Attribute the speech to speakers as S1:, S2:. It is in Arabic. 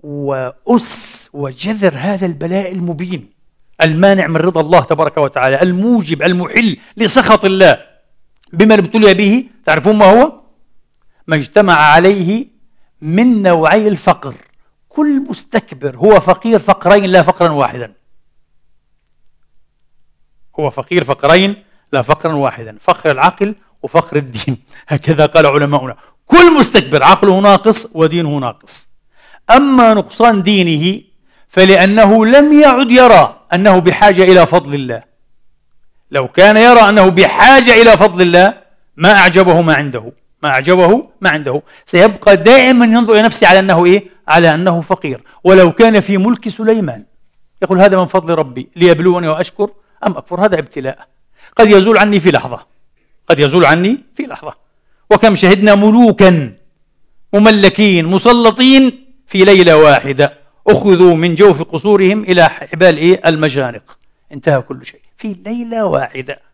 S1: وأس وجذر هذا البلاء المبين المانع من رضا الله تبارك وتعالى الموجب المحل لسخط الله بما ابتلي به تعرفون ما هو ما اجتمع عليه من نوعي الفقر كل مستكبر هو فقير فقرين لا فقرا واحدا هو فقير فقرين لا فقرا واحدا فقر العقل وفقر الدين هكذا قال علماؤنا كل مستكبر عقله ناقص ودينه ناقص أما نقصان دينه فلأنه لم يعد يرى أنه بحاجة إلى فضل الله لو كان يرى أنه بحاجة إلى فضل الله ما أعجبه ما عنده ما أعجبه ما عنده سيبقى دائما ينظر إلى نفسه على أنه إيه؟ على أنه فقير ولو كان في ملك سليمان يقول هذا من فضل ربي ليبلوني وأشكر أم أكفر هذا ابتلاء قد يزول عني في لحظة قد يزول عني في لحظة وكم شهدنا ملوكا مملكين مسلطين في ليلة واحدة أخذوا من جوف قصورهم إلى حبال المشانق إيه؟ المجانق انتهى كل شيء في ليلة واحدة